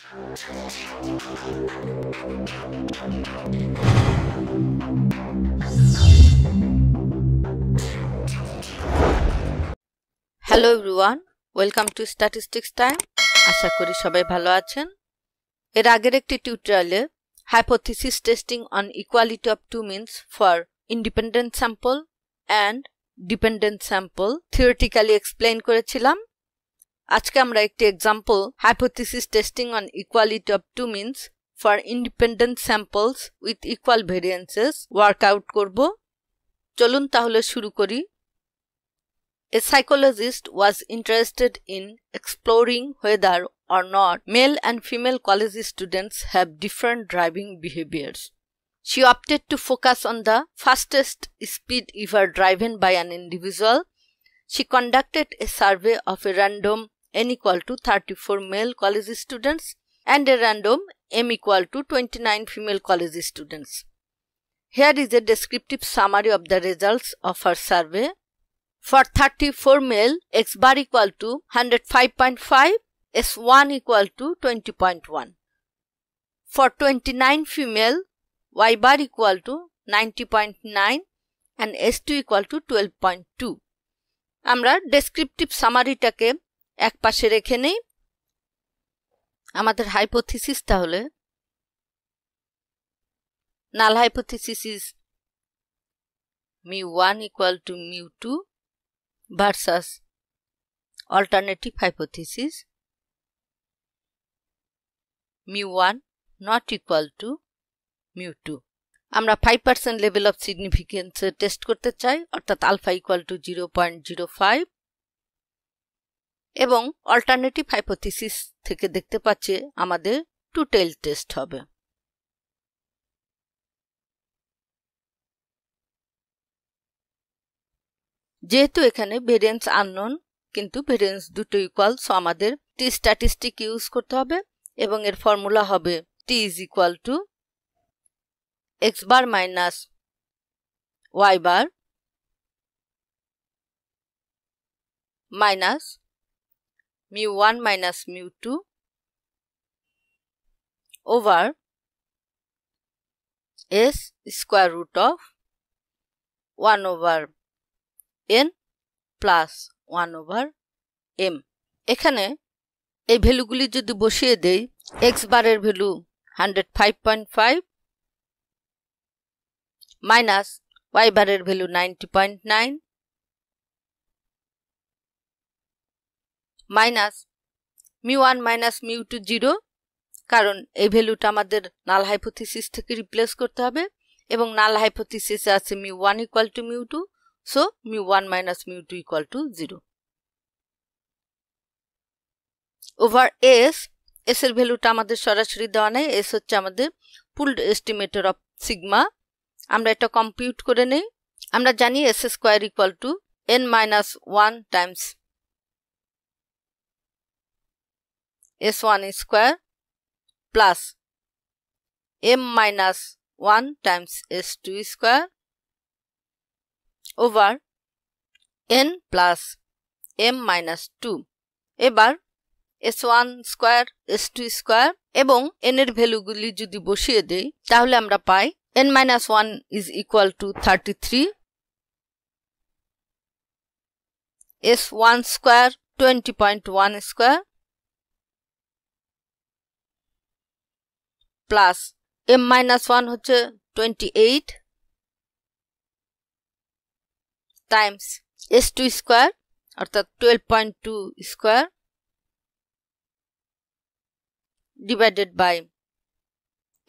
Hello everyone welcome to statistics time আশা করি সবাই ভালো আছেন এর আগের একটি টিউটোরিয়ালে hypothesis testing on equality of two means for independent sample and dependent sample theoretically explain করেছিলাম আজকে আমরা একটি example hypothesis testing on equality of two means for independent samples with equal variances work out করব চলুন তাহলে শুরু করি a psychologist was interested in exploring whether or not male and female college students have different driving behaviours she opted to focus on the fastest speed ever driven by an individual she conducted a survey of a random n equal to 34 male college students and a random m equal to 29 female college students. Here is a descriptive summary of the results of our survey. For 34 male, x bar equal to 105.5, s1 equal to 20.1. For 29 female, y bar equal to 90.9 and s2 equal to twelve point two. Amra descriptive আমরা descriptive সামারিটাকে এক পাশে রেখে নেই আমাদের hypothesis তাহলে null hypothesis is mu one equal to mu two versus alternative hypothesis mu one not equal to mu two আমরা five percent level of significance test করতে চাই অর্থাৎ alpha equal to zero point zero five এবং alternative hypothesis থেকে দেখতে পাচ্ছে আমাদের to tell test হবে যেহেতু এখানে ভেরিয়েন্স আননোন কিন্তু ভেরিয়েন্স দুটো ইকুয়াল সো আমাদের টি স্ট্যাটিস্টিক ইউজ করতে হবে এবং এর ফর্মুলা হবে T is equal to X bar minus Y bar minus mu 1 minus mu 2 over s square root of 1 over n plus one over M এখানে এই ভ্যালুগুলি যদি বসিয়ে দেই এক্স বারের value hundred five point five minus Y বারের value ninety point nine minus mu one minus mu two zero কারণ এই ভ্যালুটা আমাদের নাল হাইপোথিসিস থেকে রিপ্লেস করতে হবে এবং নাল হাইপোথিসিসে আছে mu one equal to mu two so mu one minus mu two equal to zero over S S এর ভ্যালুটা আমাদের সরাসরি দেওয়া নেই এস হচ্ছে আমাদের পুলড এস্টিমেটর অফ সিগমা আমরা এটা কম্পিউট করে নেই আমরা জানি S square equal to N minus one times S one square plus M minus one times S two square over N plus M minus two এবার S one square S two square এবং N এর ভ্যালুগুলি যদি বসিয়ে দেই তাহলে আমরা পাই N minus one is equal to thirty three S one square twenty point one square plus M minus one হচ্ছে twenty eight times S two square অর্থাৎ twelve point two square divided by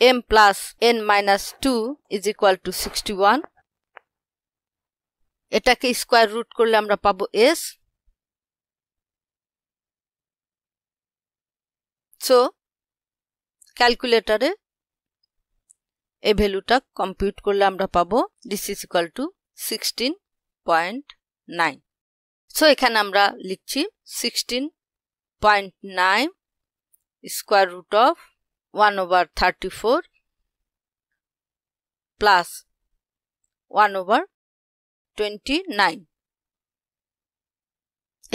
M plus N minus two is equal to sixty one এটাকে square root করলে আমরা পাবো S so ক্যালকুলেটরে এ ভ্যালুটা compute করলে আমরা পাবো this is equal to sixteen point nine so এখানে আমরা লিখছি sixteen point nine square root of one over thirty four plus one over twenty nine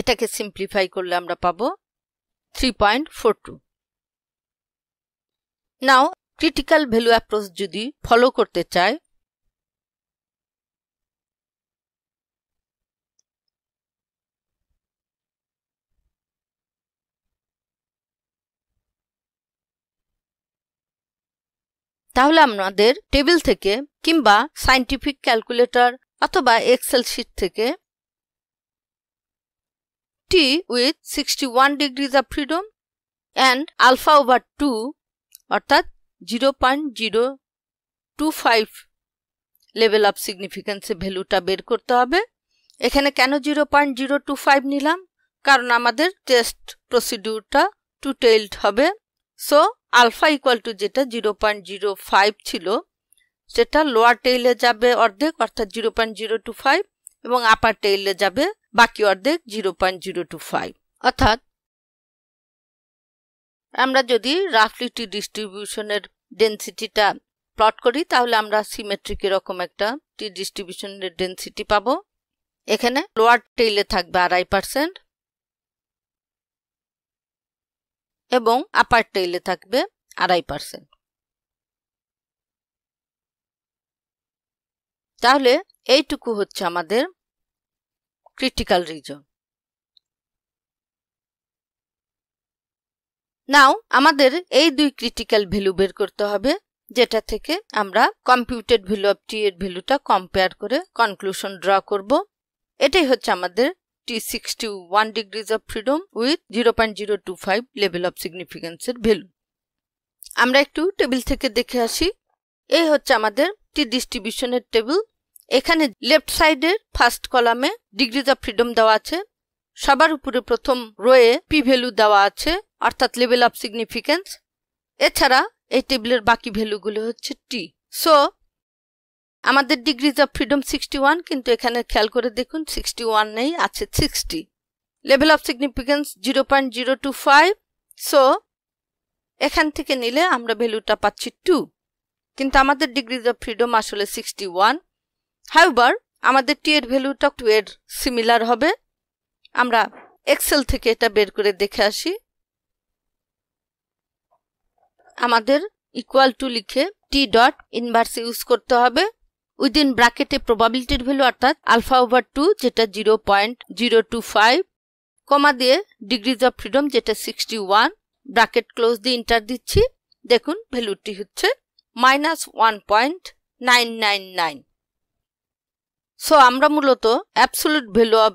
এটাকে সিম্পলিফাই করলে আমরা পাবো three point four two now critical value approach যদি follow করতে চায় তাহলে আমাদের টেবিল থেকে কিংবা সাইন্টিফিক ক্যালকুলেটর অথবা এক্সেল শিট থেকে T with sixty one degrees of freedom and alpha over two অর্থাৎ zero point zero two five level of সিগনিফিকেন্সে ভ্যালুটা বের করতে হবে এখানে কেন zero point zero two five নিলাম কারণ আমাদের টেস্ট প্রসিডিউরটা টু টেলড হবে সো আলফা ইকুয়াল টু যেটা জিরো পয়েন্ট জিরো ফাইভ ছিল সেটা লোয়ার টেইলে যাবে অর্ধেক অর্থাৎ zero point zero two five এবং আপার টেইলে যাবে বাকি অর্ধেক zero point zero two five অর্থাৎ আমরা যদি রাফলিটি ডিস্ট্রিবিউশনের ডেন্সিটিটা প্লট করি তাহলে আমরা সিমেট্রিক এরকম একটা টি ডিস্ট্রিবিউশনের ডেন্সিটি পাবো এখানে লোয়ার টেইলে থাকবে আড়াই পার্সেন্ট এবং আপার টেইলে থাকবে আড়াই পার্সেন্ট তাহলে এইটুকু হচ্ছে আমাদের ক্রিটিক্যাল রিজন নাও আমাদের এই দুই ক্রিটিক্যাল ভ্যালু বের করতে হবে যেটা থেকে আমরা কম্পিউটেড ভ্যালু অফ টি এর ভ্যালুটা কম্পেয়ার করে কনক্লুশন ড্র করব এটাই হচ্ছে আমাদের T sixty one degrees of freedom with zero point zero two five level of সিগনিফিকেন্সের ভ্যালু আমরা একটু টেবিল থেকে দেখে আসি এই হচ্ছে আমাদের টি ডিস্ট্রিবিউশনের টেবিল এখানে লেফট সাইডের ফার্স্ট কলামে ডিগ্রিজ অফ ফ্রিডম দেওয়া আছে সবার উপরে প্রথম রোয়ে পি ভ্যালু দেওয়া আছে অর্থাৎ লেভেল অফ সিগনিফিকেন্স এছাড়া এই টেবিলের বাকি ভ্যালুগুলো হচ্ছে টি সো আমাদের degrees of freedom sixty one কিন্তু এখানে খেয়াল করে দেখুন সিক্সটি ওয়ান নেই আছে sixty level of significance zero point zero two five so এখান থেকে নিলে আমরা ভ্যালুটা পাচ্ছি টু কিন্তু আমাদের ডিগ্রিজ অফ ফ্রিডম আসলে সিক্সটি ওয়ান হাইবার আমাদের টি এর ভ্যালুটা টু এর সিমিলার হবে আমরা এক্সেল থেকে এটা বের করে দেখে আসি আমাদের ইকুয়াল টু লিখে টি ডট ইনভার্স ইউজ করতে হবে উইদিন ব্র্যাকেটে প্রবাবিলিটির ভ্যালু অর্থাৎ আলফা ওভার টু যেটা zero point zero two five comma দিয়ে ডিগ্রিজ অফ ফ্রিডম যেটা সিক্সটি ওয়ান ব্র্যাকেট ক্লোজ দিয়ে ইন্টার দিচ্ছি দেখুন ভ্যালুটি হচ্ছে minus one point nine nine nine so আমরা মূলত absolute value of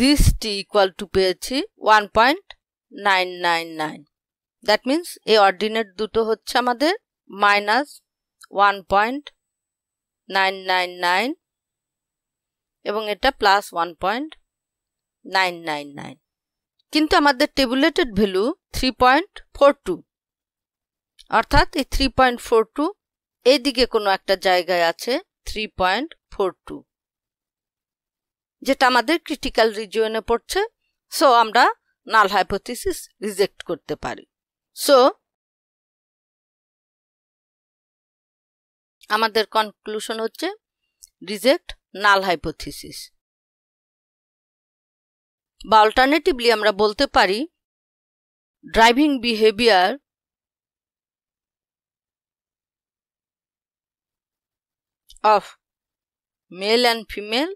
this T equal to পেয়েছি one point nine nine nine that means এই অর্ডিনেট দুটো হচ্ছে আমাদের minus one point nine nine nine এবং এটা plus one point nine nine nine কিন্তু আমাদের tabulated value three point four two অর্থাৎ এই থ্রি পয়েন্ট ফোর টু এদিকে কোনো একটা জায়গায় আছে থ্রি পয়েন্ট ফোর টু যেটা আমাদের ক্রিটিক্যাল রিজিয়নে পড়ছে সো আমরা নাল হাইপোথিস রিজেক্ট করতে পারি সো আমাদের কনক্লুশন হচ্ছে রিজেক্ট নাল হাইপোথিসিস বা অল্টারনেটিভলি আমরা বলতে পারি driving behaviour of male and female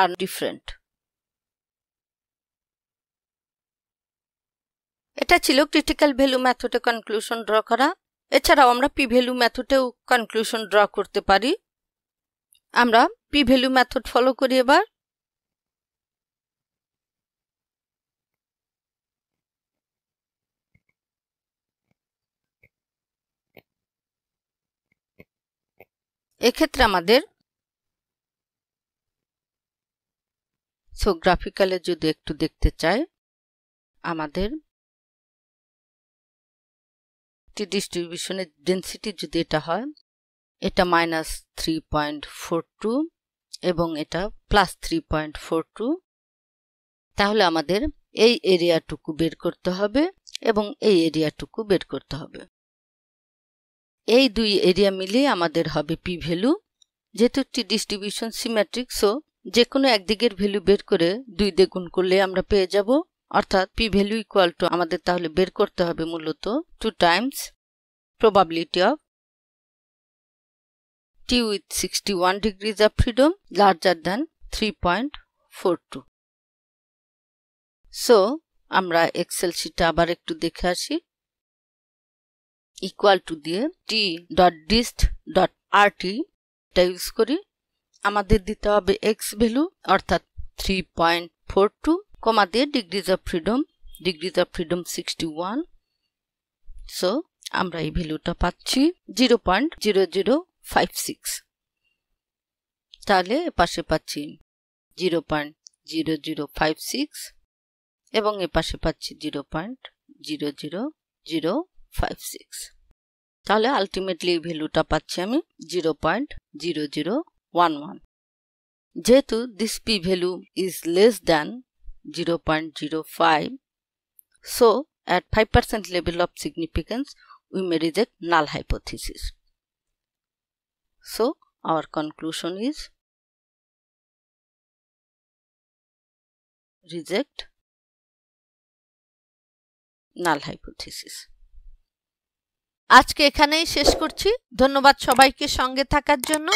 are different এটা ছিল ক্রিটিক্যাল ভ্যালু ম্যাথডে কনক্লুশন ড্র করা এছাড়াও আমরা পি ভ্যালু ম্যাথডেও কনক্লুশন ড্র করতে পারি আমরা পি ভ্যালু ম্যাথড ফলো করি এবার এক্ষেত্রে আমাদের সো গ্রাফিক্যালে যদি একটু দেখতে চাই আমাদের একটি ডিস্ট্রিবিউশনের ডেন্সিটি যদি এটা হয় এটা minus three point four two এবং এটা plus three point four two তাহলে আমাদের এই এরিয়াটুকু বের করতে হবে এবং এই এরিয়াটুকু বের করতে হবে এই দুই এরিয়া মিলিয়ে আমাদের হবে পি ভ্যালু যেহেতু একটি ডিস্ট্রিবিউশন সিমেট্রিক সো যে কোনো একদিকের ভ্যালু বের করে দুই দিয়ে গুণ করলে আমরা পেয়ে যাব অর্থাৎ পি ভ্যালু ইকুয়াল টু আমাদের তাহলে বের করতে হবে মূলত two times probability of T with sixty one degrees of freedom larger than three point four two so আমরা এক্সেল শিট আবার একটু দেখে আসি ইকুয়াল টু দিয়ে T dot dist dot R টিটা ইউজ করি আমাদের দিতে হবে এক্স ভ্যালু অর্থাৎ three point four two comma দিয়ে degrees of freedom degrees of freedom 61 so আমরা এই ভ্যালুটা পাচ্ছি zero point zero zero five six তাহলে এপাশে পাচ্ছি zero point zero zero five six এবং এপাশে পাচ্ছি zero point zero zero zero five six তাহলে আলটিমেটলি এই ভ্যালুটা পাচ্ছি আমি zero point zero zero one one যেহেতু this P value is less than 0.05. So, at 5% level of significance, we may reject null hypothesis. So, our conclusion is reject null hypothesis আজকে এখানেই শেষ করছি ধন্যবাদ সবাইকে সঙ্গে থাকার জন্য